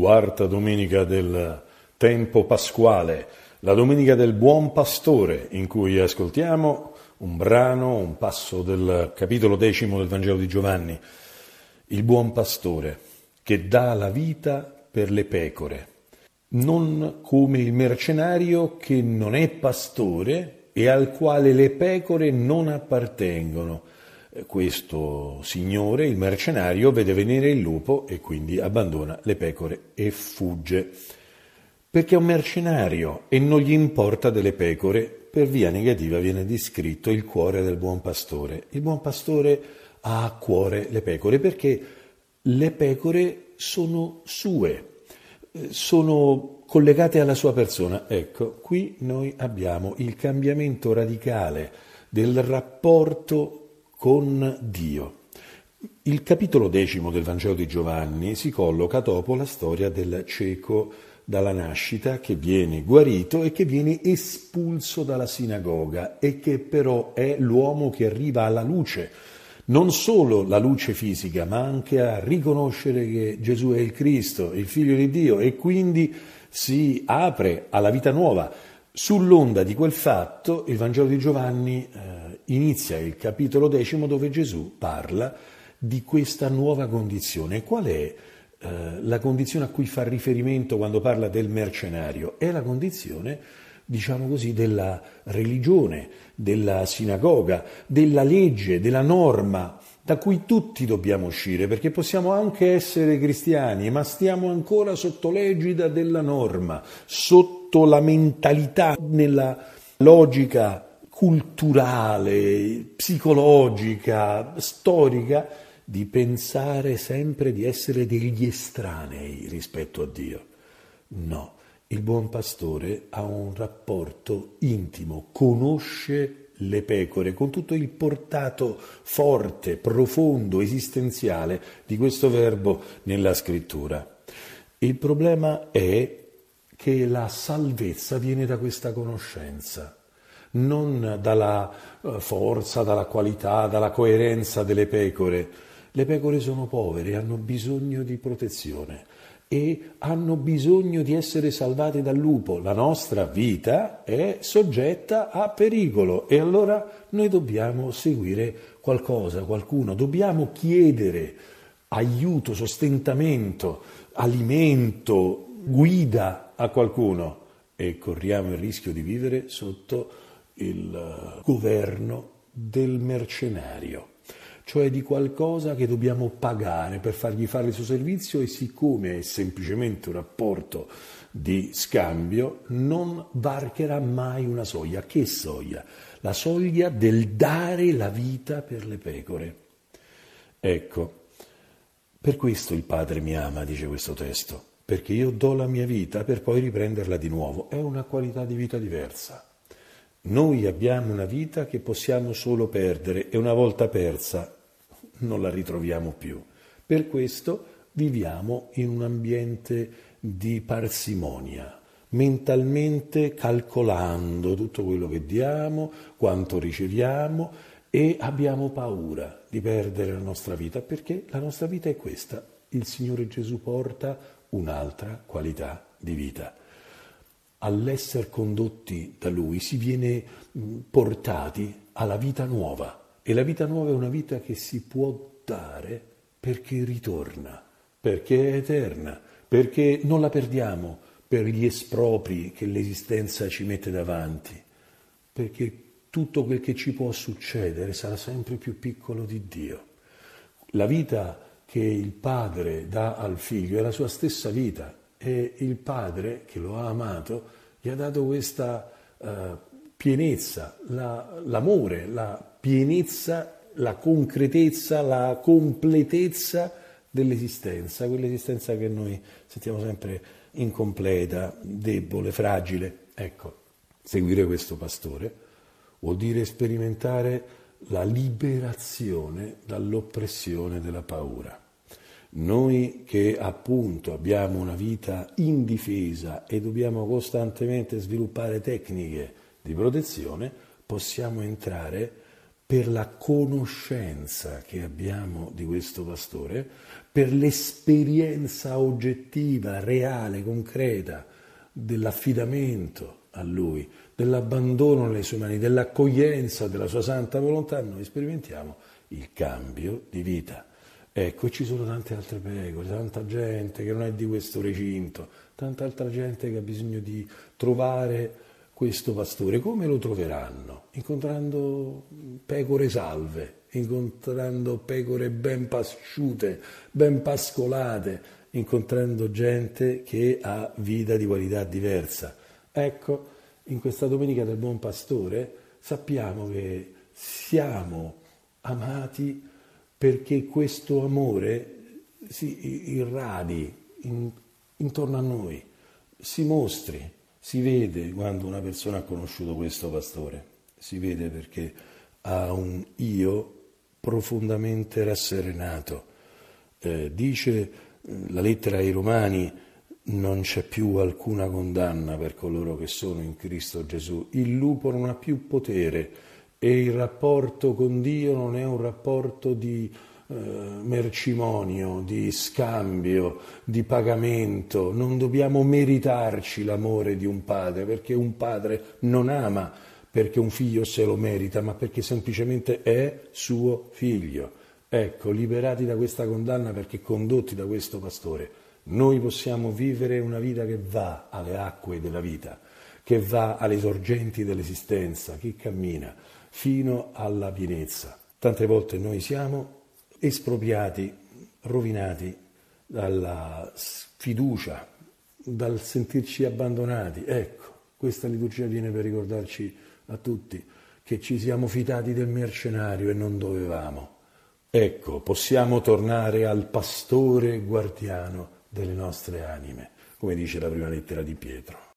Quarta domenica del tempo pasquale, la domenica del buon pastore, in cui ascoltiamo un brano, un passo del capitolo decimo del Vangelo di Giovanni. Il buon pastore che dà la vita per le pecore, non come il mercenario che non è pastore e al quale le pecore non appartengono questo signore, il mercenario, vede venire il lupo e quindi abbandona le pecore e fugge. Perché è un mercenario e non gli importa delle pecore, per via negativa viene descritto il cuore del buon pastore. Il buon pastore ha a cuore le pecore perché le pecore sono sue, eh, sono collegate alla sua persona. Ecco, qui noi abbiamo il cambiamento radicale del rapporto con Dio. Il capitolo decimo del Vangelo di Giovanni si colloca dopo la storia del cieco dalla nascita che viene guarito e che viene espulso dalla sinagoga e che però è l'uomo che arriva alla luce, non solo la luce fisica, ma anche a riconoscere che Gesù è il Cristo, il figlio di Dio e quindi si apre alla vita nuova. Sull'onda di quel fatto il Vangelo di Giovanni eh, inizia il capitolo decimo dove Gesù parla di questa nuova condizione. Qual è eh, la condizione a cui fa riferimento quando parla del mercenario? È la condizione, diciamo così, della religione, della sinagoga, della legge, della norma, da cui tutti dobbiamo uscire, perché possiamo anche essere cristiani, ma stiamo ancora sotto l'egida della norma, sotto la mentalità, nella logica culturale, psicologica, storica, di pensare sempre di essere degli estranei rispetto a Dio. No, il buon pastore ha un rapporto intimo, conosce le pecore, con tutto il portato forte, profondo, esistenziale di questo verbo nella scrittura. Il problema è che la salvezza viene da questa conoscenza, non dalla eh, forza, dalla qualità, dalla coerenza delle pecore. Le pecore sono povere, hanno bisogno di protezione e hanno bisogno di essere salvati dal lupo. La nostra vita è soggetta a pericolo e allora noi dobbiamo seguire qualcosa, qualcuno, dobbiamo chiedere aiuto, sostentamento, alimento, guida a qualcuno e corriamo il rischio di vivere sotto il eh, governo del mercenario cioè di qualcosa che dobbiamo pagare per fargli fare il suo servizio e siccome è semplicemente un rapporto di scambio, non varcherà mai una soglia. Che soglia? La soglia del dare la vita per le pecore. Ecco, per questo il Padre mi ama, dice questo testo, perché io do la mia vita per poi riprenderla di nuovo. È una qualità di vita diversa. Noi abbiamo una vita che possiamo solo perdere e una volta persa non la ritroviamo più. Per questo viviamo in un ambiente di parsimonia, mentalmente calcolando tutto quello che diamo, quanto riceviamo e abbiamo paura di perdere la nostra vita perché la nostra vita è questa. Il Signore Gesù porta un'altra qualità di vita. All'essere condotti da Lui si viene portati alla vita nuova e la vita nuova è una vita che si può dare perché ritorna, perché è eterna, perché non la perdiamo per gli espropri che l'esistenza ci mette davanti, perché tutto quel che ci può succedere sarà sempre più piccolo di Dio. La vita che il padre dà al figlio è la sua stessa vita e il padre che lo ha amato gli ha dato questa uh, pienezza, la, l'amore, la pienezza, la concretezza, la completezza dell'esistenza, quell'esistenza che noi sentiamo sempre incompleta, debole, fragile. Ecco, seguire questo pastore vuol dire sperimentare la liberazione dall'oppressione della paura. Noi che appunto abbiamo una vita indifesa e dobbiamo costantemente sviluppare tecniche di protezione, possiamo entrare per la conoscenza che abbiamo di questo pastore, per l'esperienza oggettiva, reale, concreta dell'affidamento a lui, dell'abbandono nelle sue mani, dell'accoglienza della sua santa volontà, noi sperimentiamo il cambio di vita. Ecco, e ci sono tante altre pecore, tanta gente che non è di questo recinto, tanta altra gente che ha bisogno di trovare questo pastore, come lo troveranno? Incontrando pecore salve, incontrando pecore ben pasciute, ben pascolate, incontrando gente che ha vita di qualità diversa. Ecco, in questa domenica del buon pastore sappiamo che siamo amati perché questo amore si irradi in, intorno a noi, si mostri si vede quando una persona ha conosciuto questo pastore, si vede perché ha un io profondamente rasserenato. Eh, dice eh, la lettera ai Romani, non c'è più alcuna condanna per coloro che sono in Cristo Gesù, il lupo non ha più potere e il rapporto con Dio non è un rapporto di eh, mercimonio, di scambio, di pagamento, non dobbiamo meritarci l'amore di un padre perché un padre non ama perché un figlio se lo merita, ma perché semplicemente è suo figlio. Ecco, liberati da questa condanna perché condotti da questo pastore, noi possiamo vivere una vita che va alle acque della vita, che va alle sorgenti dell'esistenza, che cammina fino alla pienezza. Tante volte noi siamo espropriati, rovinati dalla sfiducia, dal sentirci abbandonati. Ecco, questa liturgia viene per ricordarci a tutti che ci siamo fidati del mercenario e non dovevamo. Ecco, possiamo tornare al pastore guardiano delle nostre anime, come dice la prima lettera di Pietro.